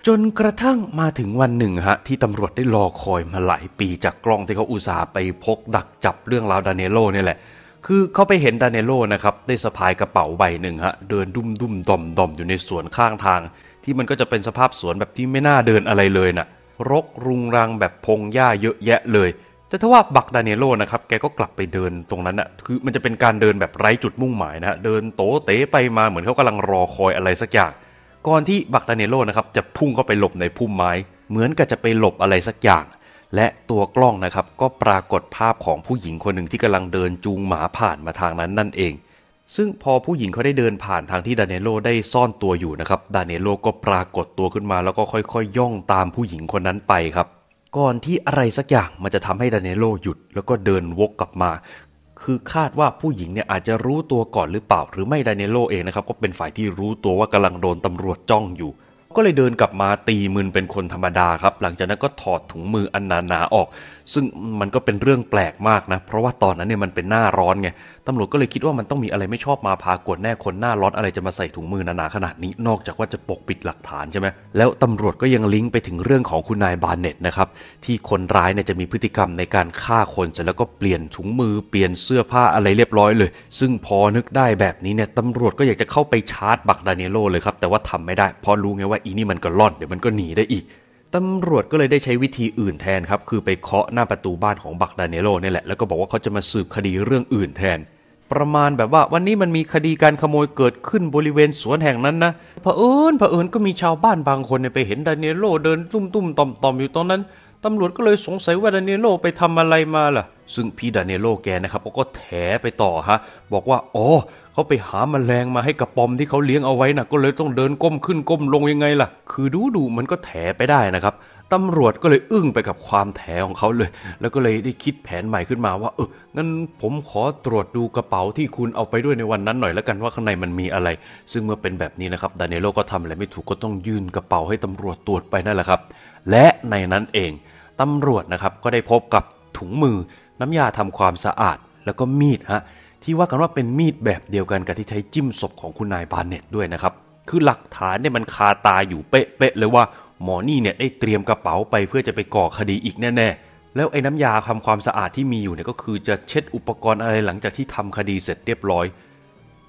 จนกระทั่งมาถึงวันหนึ่งฮะที่ตำรวจได้รอคอยมาหลายปีจากกล้องที่เขาอุตส่าห์ไปพกดักจับเรื่องราวดานิโลนี่แหละคือเขาไปเห็นดาเิโลนะครับได้สะพายกระเป๋าใบหนึ่งฮะเดินดุ่มดุ่มดอมดอมอยู่ในสวนข้างทาง ที่มันก็จะเป็นสภาพสวนแบบที่ไม่น่าเดินอะไรเลยนะ่ะรกรุงรังแบบพงหญ้าเยอะแยะเลย แต่ถ้าว่าบักดาเิโลนะครับแกก็กลับไปเดินตรงนั้นนะ่ะคือมันจะเป็นการเดินแบบไร้จุดมุ่งหมายนะฮะเดินโตเต๋ไปมาเหมือนเขากำลังรอคอยอะไรสักอย่าง ก่อนที่บักดาเิโลนะครับจะพุ่งเข้าไปหลบในพุ่มไม้ เหมือนกับจะไปหลบอะไรสักอย่างและตัวกล้องนะครับก็ปรากฏภาพของผู้หญิงคนหนึ่งที่กำลังเดินจูงหมาผ่านมาทางนั้นนั่นเอง ซึ่งพอผู้หญิงเขาได้เดินผ่านทางที่ดานเโลได้ซ่อนตัวอยู่นะครับดานเโลก็ปรากฏตัวขึ้นมา แล้วก็ค่อยๆยย่องตามผู้หญิงคนนั้นไปครับก่อนที่อะไรสักอย่างมันจะทำให้ดานเโลหยุด แล้วก็เดินวกกลับมา คือคาดว่าผู้หญิงเนี่ยอาจจะรู้ตัวก่อนหรือเปล่าหรือไม่ดานเโลเองนะครับก็เป็นฝ่ายที่รู้ตัวว่ากำลังโดนตำรวจจ้องอยู่ก็เลยเดินกลับมาตีมือเป็นคนธรรมดาครับหลังจากนั้นก็ถอดถุงมืออันหนาๆออก ซึ่งมันก็เป็นเรื่องแปลกมากนะเพราะว่าตอนนั้นเนี่ยมันเป็นหน้าร้อนไงตำรวจก็เลยคิดว่ามันต้องมีอะไรไม่ชอบมาพากวแน่คนหน้าร้อนอะไรจะมาใส่ถุงมือหนาๆขนาดนี้ นอกจากว่าจะปกปิดหลักฐานใช่ไหมแล้วตำรวจก็ยังลิงก์ไปถึงเรื่องของคุณนายบาเน็ตนะครับที่คนร้ายเนี่ยจะมีพฤติกรรมในการฆ่าคนเสร็จแล้วก็เปลี่ยนถุงมือเปลี่ยนเสื้อผ้าอะไรเรียบร้อยเลย ซึ่งพอนึกได้แบบนี้เนี่ยตำรวจก็อยากจะเข้าไปชาร์จบักดาเนโลเลยครับแต่ว่าทำไม่ได้เพราะรู้ไงว่าอีนี่มันก็ล่อนเดี๋ยวมันก็หนีได้อีก ตำรวจก็เลยได้ใช้วิธีอื่นแทนครับ คือไปเคาะหน้าประตูบ้านของบักดาเนโลนี่แหละ แล้วก็บอกว่าเขาจะมาสืบคดีเรื่องอื่นแทน ประมาณแบบว่าวันนี้มันมีคดีการขโมยเกิดขึ้นบริเวณสวนแห่งนั้นนะเผอิญเผอิญก็มีชาวบ้านบางคนไปเห็นดาเนโลเดินตุ้มตุ้มต่อมต่อมอยู่ตรงนั้นตำรวจก็เลยสงสัยว่าดานิโลไปทำอะไรมาล่ะ ซึ่งพี่ดานิโลแกนะครับเขาก็แถไปต่อฮะ บอกว่าอ๋อเขาไปหามาแมลงมาให้กระป๋อมที่เขาเลี้ยงเอาไว้นะ่ะ ก็เลยต้องเดินก้มขึ้นก้มลงยังไงล่ะ คือดูดูมันก็แถไปได้นะครับ ตำรวจก็เลยอึ้งไปกับความแถของเขาเลย แล้วก็เลยได้คิดแผนใหม่ขึ้นมาว่าเอองั้นผมขอตรวจดูกระเป๋าที่คุณเอาไปด้วยในวันนั้นหน่อยแล้วกันว่าข้างในมันมีอะไร ซึ่งเมื่อเป็นแบบนี้นะครับดานิโลก็ทำอะไรไม่ถูกก็ต้องยื่นกระเป๋าให้ตำรวจตรวจไปนั่นแหละครับและในนั้นเองตำรวจนะครับก็ได้พบกับถุงมือน้ำยาทำความสะอาดแล้วก็มีดฮะที่ว่ากันว่าเป็นมีดแบบเดียวกันกับที่ใช้จิ้มศพของคุณนายบาเน็ตด้วยนะครับ คือหลักฐานเนี่ยมันคาตาอยู่เป๊ะๆเลยว่าหมอนี่เนี่ยได้เตรียมกระเป๋าไปเพื่อจะไปก่อคดีอีกแน่ๆ แล้วไอ้น้ำยาทำความสะอาดที่มีอยู่เนี่ยก็คือจะเช็ดอุปกรณ์อะไรหลังจากที่ทำคดีเสร็จเรียบร้อย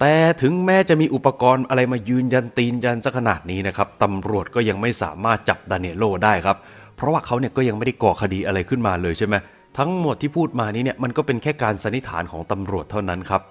แต่ถึงแม้จะมีอุปกรณ์อะไรมายืนยันตีนยันักขนาดนี้นะครับตำรวจก็ยังไม่สามารถจับดาเิโล ได้ครับเพราะว่าเขาเนี่ยก็ยังไม่ได้ก่อคดีอะไรขึ้นมาเลยใช่ไหมทั้งหมดที่พูดมานี้เนี่ยมันก็เป็นแค่การสันนิษฐานของตำรวจเท่านั้นครับ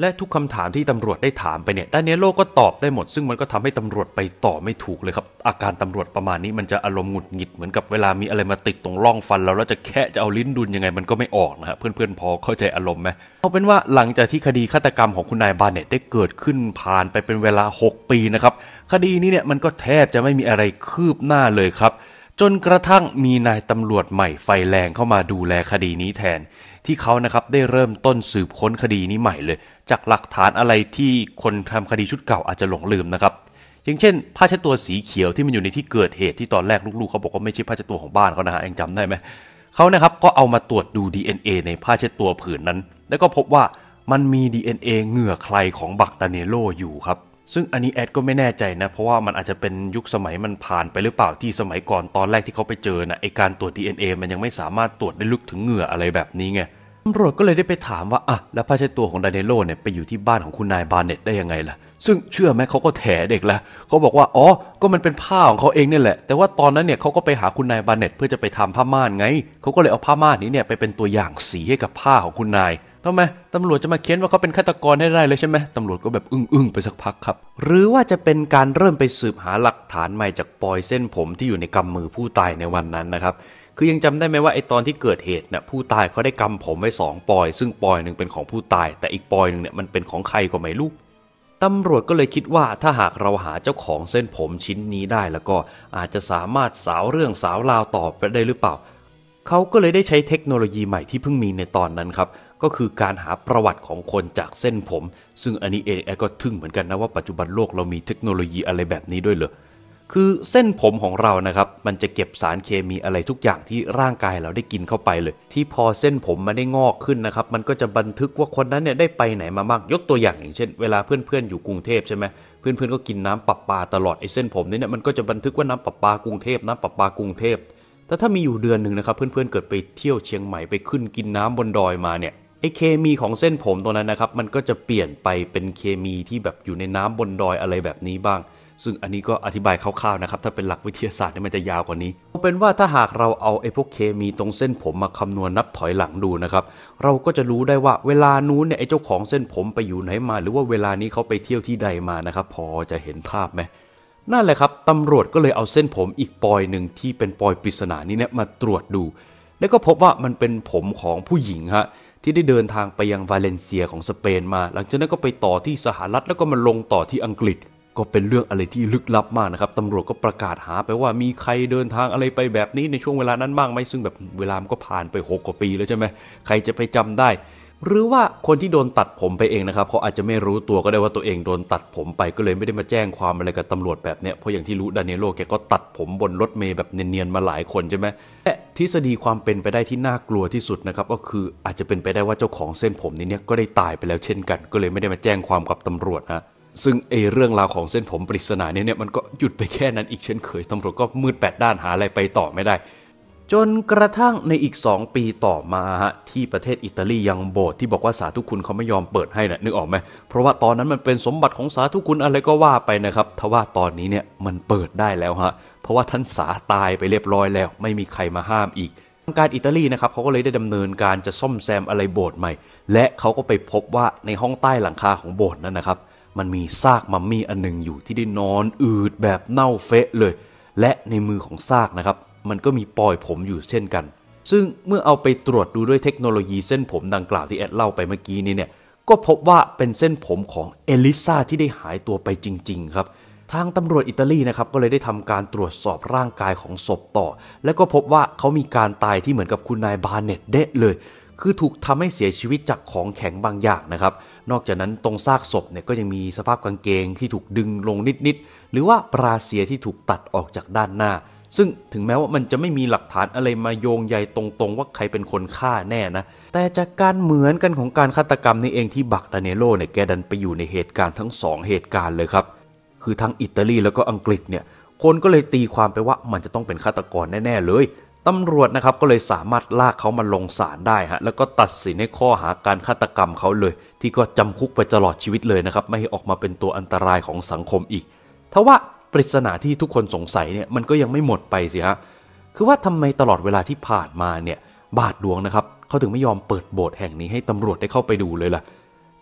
และทุกคำถามที่ตำรวจได้ถามไปเนี่ยด้านเนโลก็ตอบได้หมด ซึ่งมันก็ทำให้ตำรวจไปต่อไม่ถูกเลยครับ อาการตำรวจประมาณนี้มันจะอารมณ์หงุดหงิดเหมือนกับเวลามีอะไรมาติดตรงร่องฟัน เราแล้วจะแค่จะเอาลิ้นดุนยังไงมันก็ไม่ออกนะฮะเพื่อนๆพอเข้าใจอารมณ์ไหมเอาเป็นว่าหลังจากที่คดีฆาตกรรมของคุณนายบาเนตได้เกิดขึ้นผ่านไปเป็นเวลา6ปีนะครับ คดีนี้เนี่ยมันก็แทบจะไม่มีอะไรคืบหน้าเลยครับจนกระทั่งมีนายตำรวจใหม่ไฟแรงเข้ามาดูแลคดีนี้แทนที่เขานะครับได้เริ่มต้นสืบค้นคดีนี้ใหม่เลย จากหลักฐานอะไรที่คนทำคดีชุดเก่าอาจจะหลงลืมนะครับอย่างเช่น ผ้าเช็ดตัวสีเขียวที่มันอยู่ในที่เกิดเหตุที่ตอนแรกลูกๆเขาบอกว่าไม่ใช่ผ้าเช็ดตัวของบ้านเขานะฮะเองจำได้ไหม เขานะครับก็เอามาตรวจดู DNA ในผ้าเช็ดตัวผืนนั้น แล้วก็พบว่ามันมี DNA เหงื่อใครของบักดาเนโลอยู่ครับซึ่งอันนี้แอดก็ไม่แน่ใจนะ เพราะว่ามันอาจจะเป็นยุคสมัยมันผ่านไปหรือเปล่าที่สมัยก่อนตอนแรกที่เขาไปเจอนะไอการตรวจ DNA มันยังไม่สามารถตรวจได้ลึกถึงเหงื่ออะไรแบบนี้ไงตำรวจก็เลยได้ไปถามว่า อ่ะ แล้วผ้าเช็ดตัวของไดเนโลเนี่ยไปอยู่ที่บ้านของคุณนายบาร์เน็ตได้ยังไงล่ะ ซึ่งเชื่อไหมเขาก็แถเด็กละเขาบอกว่า อ๋อก็มันเป็นผ้าของเขาเองเนี่ยแหละ แต่ว่าตอนนั้นเนี่ยเขาก็ไปหาคุณนายบาร์เน็ตเพื่อจะไปทำผ้าม่านไงเขาก็เลยเอาผ้าม่านนี้เนี่ยไปเป็นตัวอย่างสีให้กับผ้าของคุณนายทำไมตำรวจจะมาเค้นว่าเขาเป็นฆาตกรได้ได้เลยใช่ไหมตำรวจก็แบบอึ้งๆไปสักพักครับ หรือว่าจะเป็นการเริ่มไปสืบหาหลักฐานใหม่จากปลอยเส้นผมที่อยู่ในกำมือผู้ตายในวันนั้นนะครับคือยังจำได้ไหมว่าไอตอนที่เกิดเหตุเนี่ยผู้ตายเขาได้กำผมไว้สองปอย ซึ่งปอยหนึ่งเป็นของผู้ตาย แต่อีกปอยหนึ่งเนี่ยมันเป็นของใครก็ไม่รู้ตำรวจก็เลยคิดว่าถ้าหากเราหาเจ้าของเส้นผมชิ้นนี้ได้แล้วก็อาจจะสามารถสาวเรื่องสาวราวต่อไปได้หรือเปล่าเขาก็เลยได้ใช้เทคโนโลยีใหม่ที่เพิ่งมีในตอนนั้นครับก็คือการหาประวัติของคนจากเส้นผม ซึ่งอันนี้เองก็ทึ่งเหมือนกันนะว่าปัจจุบันโลกเรามีเทคโนโลยีอะไรแบบนี้ด้วยเหรอ คือเส้นผมของเรานะครับมันจะเก็บสารเคมีอะไรทุกอย่างที่ร่างกายเราได้กินเข้าไปเลย ที่พอเส้นผมมันได้งอกขึ้นนะครับมันก็จะบันทึกว่าคนนั้นเนี่ยได้ไปไหนมาบ้างยกตัวอย่างอย่างเช่น เวลาเพื่อนๆอยู่กรุงเทพใช่ไหมเพื่อนๆก็กินน้ำปลาปาตลอดไอ้เส้นผมนี่เนี่ยมันก็จะบันทึกว่าน้ำปลาปากรุงเทพน้ำปลาปากรุงเทพแต่ถ้ามีอยู่เดือนหนึ่งนะครับเพื่อนๆเกิดไปเที่ยวเชียงใหม่ไปขึ้นกินน้ำบนดอยมาเนี่ยไอเคมีของเส้นผมตัวนั้นนะครับ มันก็จะเปลี่ยนไปเป็นเคมีที่แบบอยู่ในน้ำบนดอยอะไรแบบนี้บ้างซึ่งอันนี้ก็อธิบายคร่าวๆนะครับถ้าเป็นหลักวิทยาศาสตร์นี่มันจะยาวกว่านี้เอาเป็นว่าถ้าหากเราเอาไอพวกเคมีตรงเส้นผมมาคำนวณนับถอยหลังดูนะครับ เราก็จะรู้ได้ว่าเวลานู้นเนี่ยไอเจ้าของเส้นผมไปอยู่ไหนมา หรือว่าเวลานี้เขาไปเที่ยวที่ใดมานะครับ พอจะเห็นภาพไหมนั่นแหละครับตำรวจก็เลยเอาเส้นผมอีกปอยหนึ่งที่เป็นปอยปริศนานี้เนี่ยมาตรวจดู แล้วก็พบว่ามันเป็นผมของผู้หญิงฮะที่ได้เดินทางไปยังวาเลนเซียของสเปนมา หลังจากนั้นก็ไปต่อที่สหรัฐแล้วก็มาลงต่อที่อังกฤษ ก็เป็นเรื่องอะไรที่ลึกลับมากนะครับ ตำรวจก็ประกาศหาไปว่ามีใครเดินทางอะไรไปแบบนี้ในช่วงเวลานั้นบ้างไหม ซึ่งแบบเวลามันก็ผ่านไป 6 กว่าปีแล้วใช่ไหม ใครจะไปจำได้หรือว่าคนที่โดนตัดผมไปเองนะครับเขาอาจจะไม่รู้ตัวก็ได้ว่าตัวเองโดนตัดผมไปก็เลยไม่ได้มาแจ้งความอะไรกับตำรวจแบบเนี้ยเพราะอย่างที่รู้ดานิโลแกก็ตัดผมบนรถเมย์แบบเนียนๆมาหลายคนใช่ไหมแต่ทฤษฎีความเป็นไปได้ที่น่ากลัวที่สุดนะครับก็คืออาจจะเป็นไปได้ว่าเจ้าของเส้นผมนี้เนี่ยก็ได้ตายไปแล้วเช่นกัน ก็เลยไม่ได้มาแจ้งความกับตำรวจนะซึ่งเอเรื่องราวของเส้นผมปริศนานีเนี่ยมันก็หยุดไปแค่นั้นอีกเช่นเคยตำรวจก็มืดแปดด้านหาอะไรไปต่อไม่ได้จนกระทั่งในอีก 2 ปีต่อมาฮะที่ประเทศอิตาลียังโบสถ์ที่บอกว่าสาธุคุณเขาไม่ยอมเปิดให้นะนึกออกไหมเพราะว่าตอนนั้นมันเป็นสมบัติของสาธุคุณอะไรก็ว่าไปนะครับทว่าตอนนี้เนี่ยมันเปิดได้แล้วฮะเพราะว่าท่านสาตายไปเรียบร้อยแล้ว ไม่มีใครมาห้ามอีกทางการอิตาลีนะครับเขาก็เลยได้ดำเนินการจะซ่อมแซมอะไรโบสถ์ใหม่ และเขาก็ไปพบว่าในห้องใต้หลังคาของโบสถ์นั้นนะครับ มันมีซากมัมมี่อันหนึ่งอยู่ที่ได้นอน อืดแบบเน่าเฟะเลย และในมือของซากนะครับมันก็มีปลอยผมอยู่เช่นกัน ซึ่งเมื่อเอาไปตรวจดูด้วยเทคโนโลยีเส้นผมดังกล่าวที่แอดเล่าไปเมื่อกี้นี้เนี่ย ก็พบว่าเป็นเส้นผมของเอลิซาที่ได้หายตัวไปจริงๆครับ ทางตำรวจอิตาลีนะครับก็เลยได้ทำการตรวจสอบร่างกายของศพต่อ และก็พบว่าเขามีการตายที่เหมือนกับคุณนายบาเน็ตเดะเลย คือถูกทำให้เสียชีวิตจากของแข็งบางอย่างนะครับ นอกจากนั้นตรงซากศพเนี่ยก็ยังมีสภาพกางเกง ที่ถูกดึงลงนิดๆ หรือว่าปลาเสียที่ถูกตัดออกจากด้านหน้าซึ่งถึงแม้ว่ามันจะไม่มีหลักฐานอะไรมาโยงใยตรงๆ ว่าใครเป็นคนฆ่าแน่นะ แต่จากการเหมือนกันของการฆาตกรรมนี่เองที่บักดาเนโลเนี่ยแกดันไปอยู่ในเหตุการณ์ทั้ง 2 เหตุการณ์เลยครับ คือทั้งอิตาลีแล้วก็อังกฤษเนี่ย คนก็เลยตีความไปว่ามันจะต้องเป็นฆาตกรแน่ๆเลย ตำรวจนะครับก็เลยสามารถลากเขามาลงศาลได้ฮะแล้วก็ตัดสินในข้อหาการฆาตกรรมเขาเลย ที่ก็จำคุกไปตลอดชีวิตเลยนะครับไม่ให้ออกมาเป็นตัวอันตรายของสังคมอีก ทว่าปริศนาที่ทุกคนสงสัยเนี่ยมันก็ยังไม่หมดไปสิฮะคือว่าทำไมตลอดเวลาที่ผ่านมาเนี่ย บาทหลวงนะครับเขาถึงไม่ยอมเปิดโบสถ์แห่งนี้ให้ตำรวจได้เข้าไปดูเลยล่ะ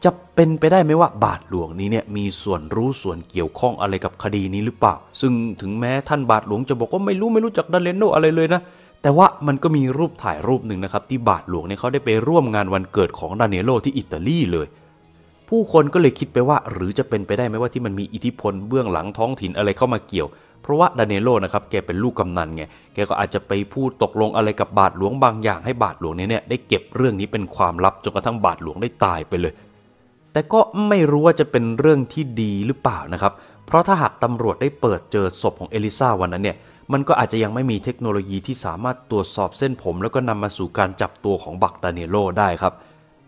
จะเป็นไปได้ไหมว่าบาทหลวงนี้เนี่ยมีส่วนรู้ส่วนเกี่ยวข้องอะไรกับคดีนี้หรือเปล่า ซึ่งถึงแม้ท่านบาทหลวงจะบอกว่าไม่รู้ไม่รู้จักดันเลนโนอะไรเลยนะแต่ว่ามันก็มีรูปถ่ายรูปหนึ่งนะครับที่บาทหลวงเนี่ยเขาได้ไปร่วมงานวันเกิดของดานิเอโล ที่อิตาลีเลยผู้คนก็เลยคิดไปว่าหรือจะเป็นไปได้ไหมว่าที่มันมีอิทธิพลเบื้องหลังท้องถิ่นอะไรเข้ามาเกี่ยว เพราะว่าดานิโลนะครับแกเป็นลูกกำนันไงแกก็อาจจะไปพูดตกลงอะไรกับบาทหลวงบางอย่าง ให้บาทหลวงเนี่ยได้เก็บเรื่องนี้เป็นความลับจนกระทั่งบาทหลวงได้ตายไปเลย แต่ก็ไม่รู้ว่าจะเป็นเรื่องที่ดีหรือเปล่านะครับ เพราะถ้าหากตำรวจได้เปิดเจอศพของเอลิซาวันนั้นเนี่ยมันก็อาจจะยังไม่มีเทคโนโลยีที่สามารถตรวจสอบเส้นผม แล้วก็นำมาสู่การจับตัวของบักตาเนโลได้ครับ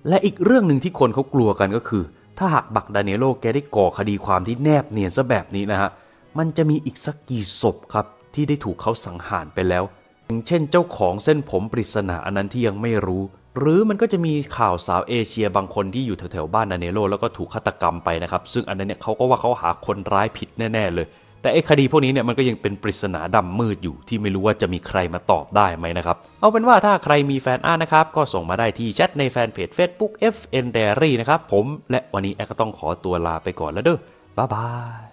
และอีกเรื่องหนึ่งที่คนเขากลัวกันก็คือ ถ้าหากบักดาเนโลแกได้ก่อคดีความที่แนบเนียนซะแบบนี้นะฮะมันจะมีอีกสักกี่ศพครับ ที่ได้ถูกเขาสังหารไปแล้ว อย่างเช่นเจ้าของเส้นผมปริศนาอันนั้นที่ยังไม่รู้ หรือมันก็จะมีข่าวสาวเอเชียบางคนที่อยู่แถวๆบ้านดาเนโลแล้วก็ถูกฆาตกรรมไปนะครับ ซึ่งอันนั้นเนี่ยเขาก็ว่าเขาหาคนร้ายผิดแน่ ๆเลยแต่ไอ้คดีพวกนี้เนี่ยมันก็ยังเป็นปริศนาดำมืดอยู่ที่ไม่รู้ว่าจะมีใครมาตอบได้ไหมนะครับ เอาเป็นว่าถ้าใครมีแฟนอาร์ตนะครับ ก็ส่งมาได้ที่แชทในแฟนเพจ Facebook FN Diary นะครับ ผมและวันนี้แอก็ต้องขอตัวลาไปก่อนแล้วเด้อบ๊ายบาย